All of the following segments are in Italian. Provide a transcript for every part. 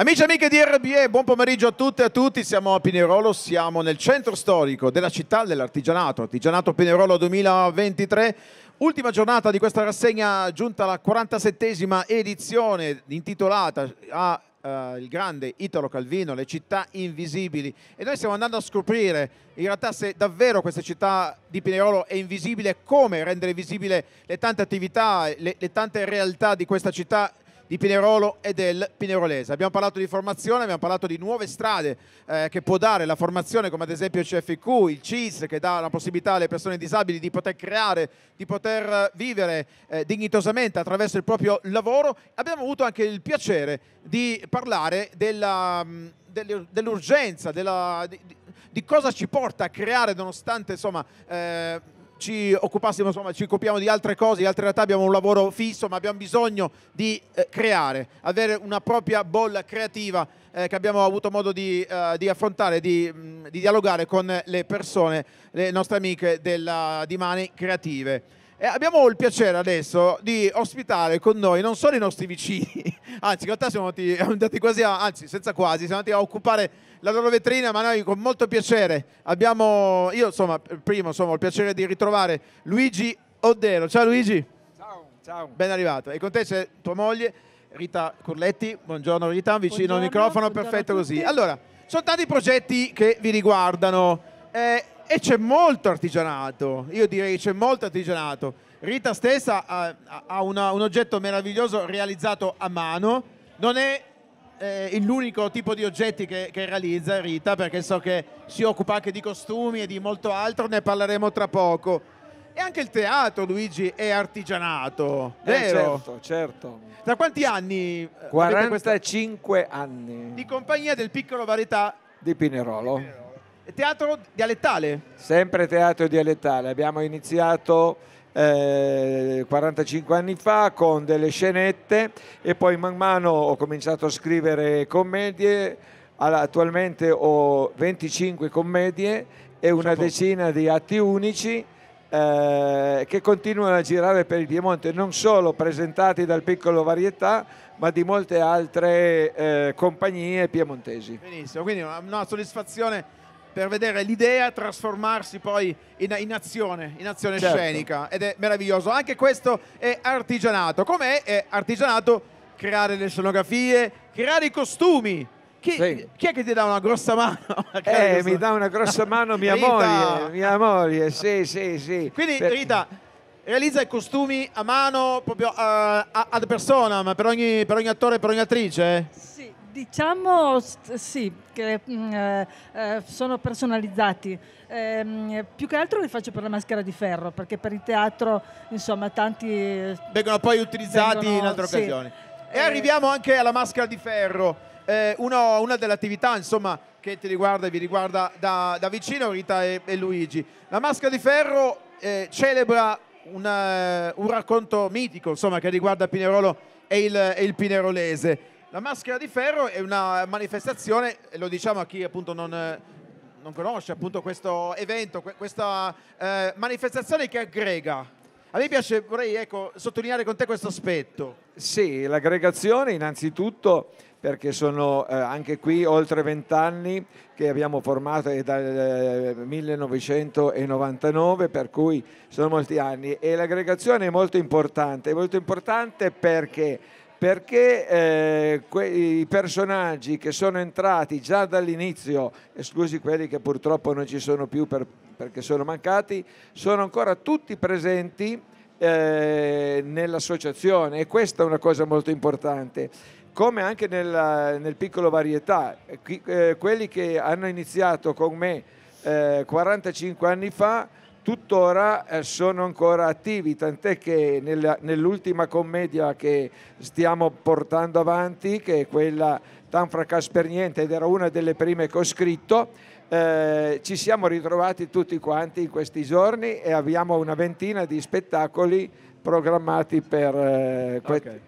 Amici e amiche di RBE, buon pomeriggio a tutte e a tutti. Siamo a Pinerolo, siamo nel centro storico della città dell'artigianato, Artigianato Pinerolo 2023. Ultima giornata di questa rassegna giunta alla 47esima edizione intitolata a Uh, il grande Italo Calvino, le città invisibili e noi stiamo andando a scoprire in realtà se davvero questa città di Pinerolo è invisibile, come rendere visibile le tante attività, le, le tante realtà di questa città invisibile di Pinerolo e del Pinerolese. Abbiamo parlato di formazione, abbiamo parlato di nuove strade eh, che può dare la formazione come ad esempio il CFQ, il CIS che dà la possibilità alle persone disabili di poter creare, di poter eh, vivere eh, dignitosamente attraverso il proprio lavoro. Abbiamo avuto anche il piacere di parlare della, mm, dell'urgenza, della, di, di, cosa ci porta a creare nonostante insomma... Eh, ci occupassimo, insomma, ci occupiamo di altre cose, di altre realtà, abbiamo un lavoro fisso, ma abbiamo bisogno di eh, creare, avere una propria bolla creativa eh, che abbiamo avuto modo di, eh, di affrontare, di, mh, mm, di, dialogare con le persone, le nostre amiche della, di Mani Creative. E eh, abbiamo il piacere adesso di ospitare con noi non solo i nostri vicini, anzi in realtà siamo andati, quasi a, anzi senza quasi, siamo andati a occupare la loro vetrina, ma noi con molto piacere abbiamo, io insomma, primo insomma, ho il piacere di ritrovare Luigi Oddero. Ciao Luigi. Ciao, ciao. Ben arrivato. E con te c'è tua moglie Rita Curletti. Buongiorno Rita, vicino buongiorno, al microfono, perfetto così. Allora, sono tanti progetti che vi riguardano. Eh, e c'è molto artigianato, io direi che c'è molto artigianato. Rita stessa ha, ha una, un oggetto meraviglioso realizzato a mano, non è eh, l'unico tipo di oggetti che, che, realizza Rita perché so che si occupa anche di costumi e di molto altro, ne parleremo tra poco. E anche il teatro, Luigi, è artigianato, eh, certo, certo. Da quanti anni? 45 eh, anni. Di compagnia del piccolo varietà di Pinerolo. Di Pinerolo. Teatro dialettale? Sempre teatro dialettale, abbiamo iniziato eh, 45 anni fa con delle scenette e poi man mano ho cominciato a scrivere commedie, attualmente ho 25 commedie e una decina di atti unici. Eh, che continuano a girare per il Piemonte, non solo presentati dal piccolo varietà, ma di molte altre eh, compagnie piemontesi. Benissimo, quindi una, una soddisfazione per vedere l'idea trasformarsi poi in, in azione, in azione certo. scenica ed è meraviglioso. Anche questo è artigianato. Com'è è artigianato creare le scenografie, creare i costumi, chi, sì. chi, è che ti dà una grossa mano? Eh, mi dà una grossa mano mia moglie, mia moglie, sì, sì, sì. Quindi per... Rita realizza i costumi a mano, proprio uh, ad personam, per ogni, per ogni attore per ogni attrice? Sì. Diciamo sì, che mm, eh, eh, sono personalizzati. Eh, più che altro li faccio per la maschera di ferro, perché per il teatro, insomma, tanti... Eh, vengono poi utilizzati vengono, in altre sì. occasioni. E eh, arriviamo anche alla maschera di ferro. Eh, uno, una delle attività, insomma, che ti riguarda e vi riguarda da, da vicino, Rita e, e, Luigi. La maschera di ferro celebra una, un racconto mitico, insomma, che riguarda Pinerolo e il, e il Pinerolese. La maschera di ferro è una manifestazione, lo diciamo a chi appunto non, non conosce appunto questo evento, questa eh, manifestazione che aggrega. A me piace, vorrei ecco, sottolineare con te questo aspetto. Sì, l'aggregazione innanzitutto perché sono eh, anche qui oltre vent'anni che abbiamo formato è dal eh, 1999, per cui sono molti anni e l'aggregazione è molto importante, è molto importante perché perché eh, quei personaggi che sono entrati già dall'inizio, esclusi quelli che purtroppo non ci sono più per, perché sono mancati, sono ancora tutti presenti eh, nell'associazione e questa è una cosa molto importante. Come anche nella, nel piccolo varietà, chi, eh, quelli che hanno iniziato con me 45 eh, anni fa tuttora eh, sono ancora attivi, tant'è che nell'ultima commedia che stiamo portando avanti, che è quella Tan fracas per niente ed era una delle prime che ho scritto, eh, ci siamo ritrovati tutti quanti in questi giorni e abbiamo una ventina di spettacoli programmati per eh, okay.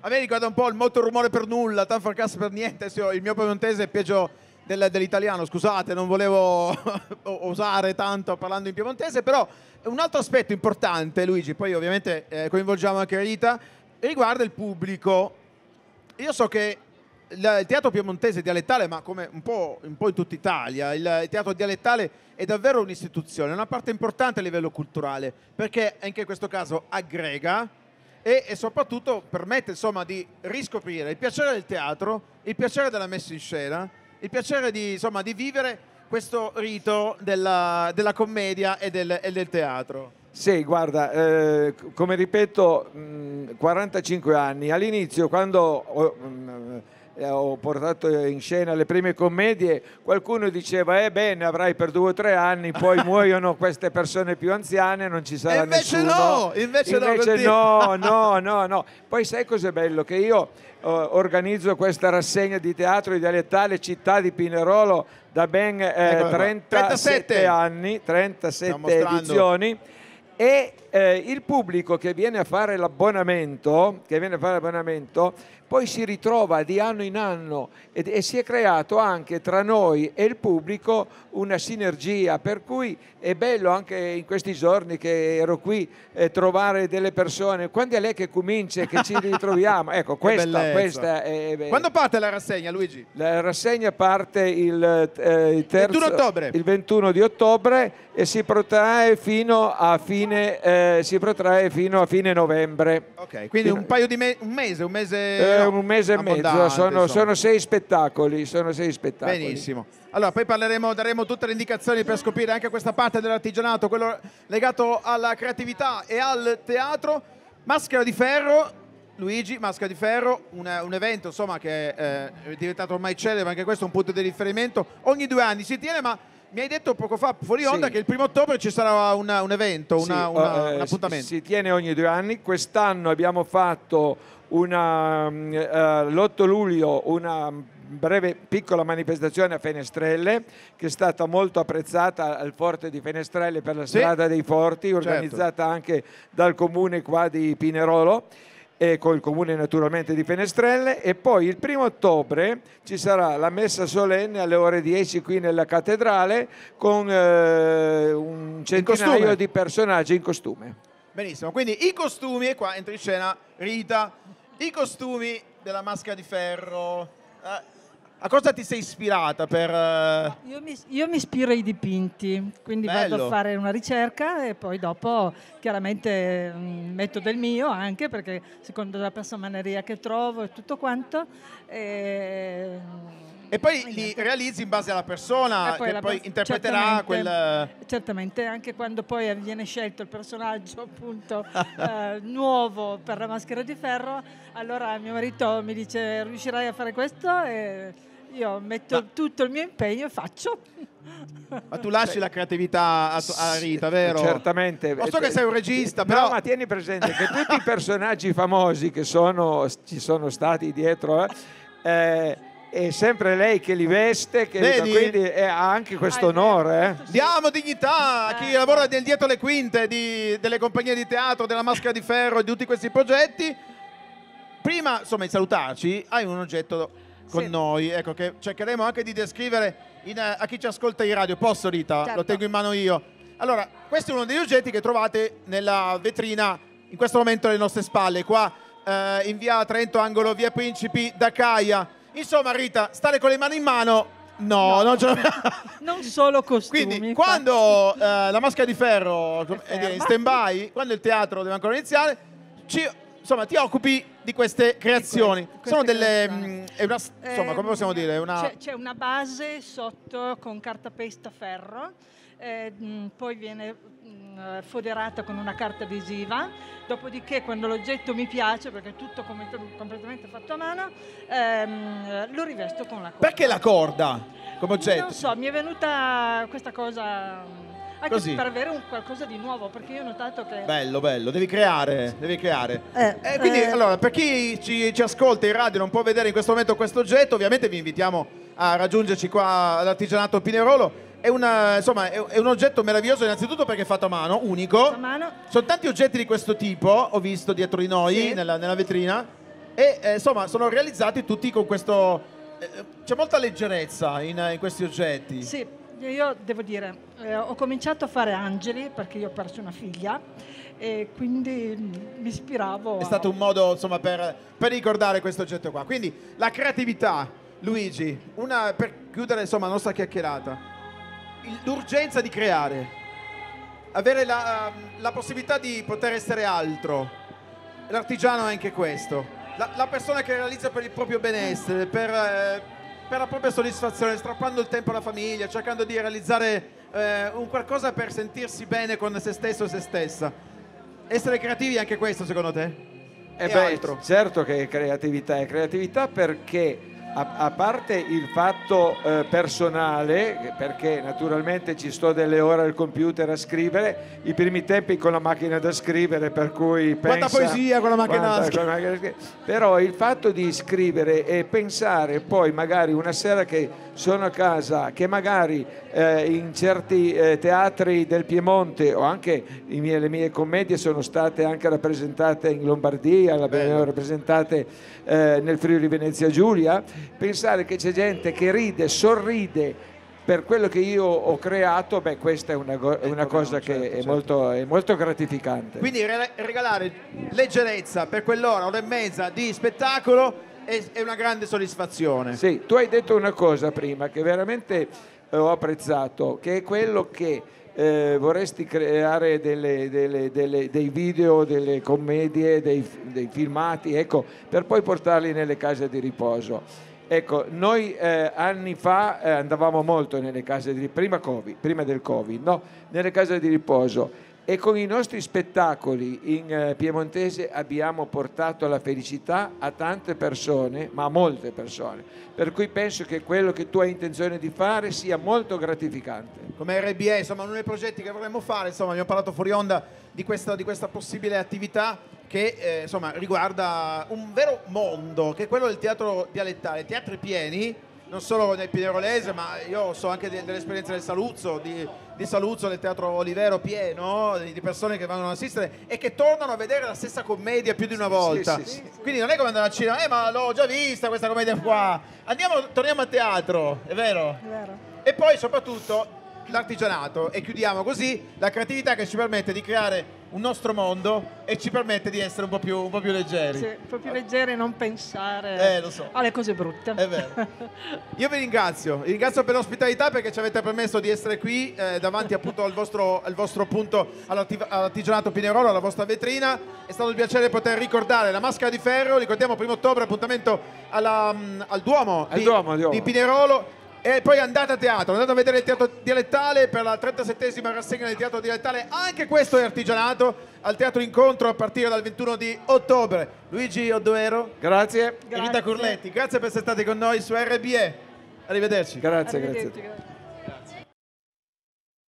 A me ricorda un po' il motto rumore per nulla, Tan fracas per niente, il mio piemontese è peggio del, dell'italiano, scusate, non volevo osare tanto parlando in piemontese, però un altro aspetto importante, Luigi, poi ovviamente eh, coinvolgiamo anche Rita, riguarda il pubblico. Io so che il teatro piemontese dialettale, ma come un po', un po', in tutta Italia, il teatro dialettale è davvero un'istituzione, una parte importante a livello culturale, perché anche in questo caso aggrega e, e soprattutto permette insomma, di riscoprire il piacere del teatro, il piacere della messa in scena il piacere di, insomma, di vivere questo rito della, della commedia e del, e del teatro. Sì, guarda, eh, come ripeto, mh, 45 anni. All'inizio, quando mh, eh, ho portato in scena le prime commedie, qualcuno diceva, eh bene, avrai per due o tre anni, poi muoiono queste persone più anziane, non ci sarà e invece nessuno. No, invece, invece no, no, no, no. Poi sai cos'è bello? Che io eh, organizzo questa rassegna di teatro dialettale Città di Pinerolo da ben eh, 37, ecco, 37 ecco. anni, 37 edizioni e eh, il pubblico che viene a fare l'abbonamento, che viene a fare l'abbonamento poi si ritrova di anno in anno e, e si è creato anche tra noi e il pubblico una sinergia, per cui è bello anche in questi giorni che ero qui eh, trovare delle persone, quando è lei che comincia e che ci ritroviamo? Ecco, questa, questa è... è quando parte la rassegna Luigi? La rassegna parte il, eh, il terzo, 21 ottobre. il 21 di ottobre e si protrae fino a fine, eh, fino a fine novembre. Ok, quindi fino... un paio di mesi, un mese, un mese... Eh, eh, un mese e mezzo, sono, sono, sei spettacoli, sono sei spettacoli. Benissimo. Allora, poi parleremo, daremo tutte le indicazioni per scoprire anche questa parte dell'artigianato, quello legato alla creatività e al teatro. Maschera di ferro, Luigi, Maschera di Ferro, una, un evento insomma, che è, è eh, diventato ormai celebre, anche questo è un punto di riferimento, ogni due anni si tiene ma mi hai detto poco fa fuori onda sì. che il primo ottobre ci sarà una, un evento, una, sì, una, uh, un appuntamento. Si, si tiene ogni due anni. Quest'anno abbiamo fatto uh, mm, eh, l'8 luglio una breve piccola manifestazione a Fenestrelle che è stata molto apprezzata al Forte di Fenestrelle per la strada sì. dei Forti, certo. organizzata certo. anche dal comune qua di Pinerolo e con il comune naturalmente di Fenestrelle e poi il primo ottobre ci sarà la messa solenne alle ore 10 qui nella cattedrale con eh, un centinaio di personaggi in costume. Benissimo, quindi i costumi, e qua entra in scena Rita, i costumi della maschera di ferro, eh, a cosa ti sei ispirata per... Eh? Io, mi, io mi, ispiro ai dipinti, quindi Bello. vado a fare una ricerca e poi dopo chiaramente mm, metto del mio anche perché secondo la persona che trovo e tutto quanto. E, e poi e li niente. realizzi in base alla persona e poi che poi interpreterà certamente, quel... Certamente, anche quando poi viene scelto il personaggio appunto eh, nuovo per la maschera di ferro, allora mio marito mi dice riuscirai a fare questo? E io metto Ma... tutto il mio impegno e faccio. Ma tu lasci la creatività a, a Rita, vero? Certamente. Lo so che sei un regista, però... No, ma tieni presente che tutti i personaggi famosi che sono, ci sono stati dietro... Eh, è sempre lei che li veste, che Vedi? quindi eh, ha anche questo onore. Eh. Diamo dignità a chi eh. lavora dietro le quinte di, delle compagnie di teatro, della maschera di ferro e di tutti questi progetti. Prima, insomma, di salutarci, hai un oggetto con sì. noi, ecco, che cercheremo anche di descrivere in, eh, a chi ci ascolta in radio. Posso Rita? Certo. Lo tengo in mano io. Allora, questo è uno degli oggetti che trovate nella vetrina in questo momento alle nostre spalle, qua eh, in via Trento, angolo via Principi, da Caia. Insomma, Rita, stare con le mani in mano No, no, non, ce non solo costumi. Quindi, quando eh, la maschera di ferro è, eh, è in stand by, quando il teatro deve ancora iniziare, ci insomma, ti occupi di queste creazioni. Que- Sono delle. mh, mm, è una, eh, insomma, come possiamo dire? è Una, C'è, c'è una base sotto con carta pesta ferro, eh, mh, mm, poi viene mh, mm, foderata con una carta adesiva, dopodiché quando l'oggetto mi piace, perché è tutto come- completamente fatto a mano, ehm, lo rivesto con la corda. perché la corda come oggetto? Non so, mi è venuta questa cosa... mh, anche Così. per avere un qualcosa di nuovo, perché io ho notato che... Bello, bello, devi creare, devi creare. Eh, eh, quindi, eh. allora, per chi ci, ci ascolta in radio e non può vedere in questo momento questo oggetto, ovviamente vi invitiamo a raggiungerci qua all'artigianato Pinerolo. È, una, insomma, è, un oggetto meraviglioso innanzitutto perché è fatto a mano, unico. A mano. Sono tanti oggetti di questo tipo, ho visto dietro di noi, sì. nella, nella, vetrina. E eh, insomma, sono realizzati tutti con questo... Eh, c'è molta leggerezza in, in questi oggetti. Sì, io devo dire, eh, ho cominciato a fare angeli perché io ho perso una figlia e quindi mm, mi ispiravo. È a... stato un modo insomma, per, per, ricordare questo oggetto qua. Quindi la creatività, Luigi, una, per chiudere insomma, la nostra chiacchierata, l'urgenza di creare, avere la, la possibilità di poter essere altro. L'artigiano è anche questo. La, la, persona che realizza per il proprio benessere, per... Eh, per la propria soddisfazione, strappando il tempo alla famiglia, cercando di realizzare eh, un qualcosa per sentirsi bene con se stesso e se stessa. Essere creativi è anche questo secondo te? E, eh e beh, altro. certo che è creatività, è creatività perché a, a parte il fatto eh, personale, perché naturalmente ci sto delle ore al computer a scrivere, i primi tempi con la macchina da scrivere, per cui Quanta poesia con la macchina da scrivere! Però il fatto di scrivere e pensare poi magari una sera che sono a casa, che magari eh, in certi eh, teatri del Piemonte o anche mie, le mie commedie sono state anche rappresentate in Lombardia, le abbiamo rappresentate eh, nel Friuli Venezia Giulia, pensare che c'è gente che ride, sorride per quello che io ho creato, beh, questa è una, è una cosa certo, che certo. È, molto, è, molto, gratificante. Quindi regalare leggerezza per quell'ora, ora e mezza di spettacolo è, una grande soddisfazione. Sì, tu hai detto una cosa prima che veramente eh, ho apprezzato, che è quello che eh, vorresti creare delle, delle, delle, dei video, delle commedie, dei, dei filmati, ecco, per poi portarli nelle case di riposo. Ecco, noi eh, anni fa eh, andavamo molto nelle case di riposo, prima, prima, del Covid, no? nelle case di riposo e con i nostri spettacoli in eh, piemontese abbiamo portato la felicità a tante persone, ma a molte persone, per cui penso che quello che tu hai intenzione di fare sia molto gratificante. Come RBA, insomma, uno dei progetti che vorremmo fare, insomma, abbiamo parlato fuori onda di questa, di questa possibile attività che eh, insomma, riguarda un vero mondo, che è quello del teatro dialettale, teatri pieni, non solo nel Pinerolese, ma io so anche dell'esperienza del Saluzzo, di, di Saluzzo del Teatro Olivero pieno di persone che vanno ad assistere e che tornano a vedere la stessa commedia più di una volta. Sì, sì, sì, Quindi non è come andare al cinema, eh ma l'ho già vista questa commedia qua. Andiamo, torniamo a teatro, è vero? È vero. E poi soprattutto l'artigianato e chiudiamo così la creatività che ci permette di creare un nostro mondo e ci permette di essere un po' più, un po più leggeri. Sì, un po' più leggeri e non pensare eh, so. alle cose brutte. È vero. Io vi ringrazio, vi ringrazio per l'ospitalità perché ci avete permesso di essere qui eh, davanti appunto al vostro, al vostro punto, all'artigianato Pinerolo, alla vostra vetrina. È stato un piacere poter ricordare la maschera di ferro, ricordiamo primo ottobre appuntamento alla, mm, al Duomo, al di, Duomo. di Pinerolo e poi andate a teatro, andate a vedere il teatro dialettale per la 37esima rassegna del teatro dialettale, anche questo è artigianato, al teatro incontro a partire dal 21 di ottobre. Luigi Odduero, grazie. grazie. E Rita Curletti, grazie per essere stati con noi su RBE. Arrivederci. Grazie, Arrivederci, grazie. grazie.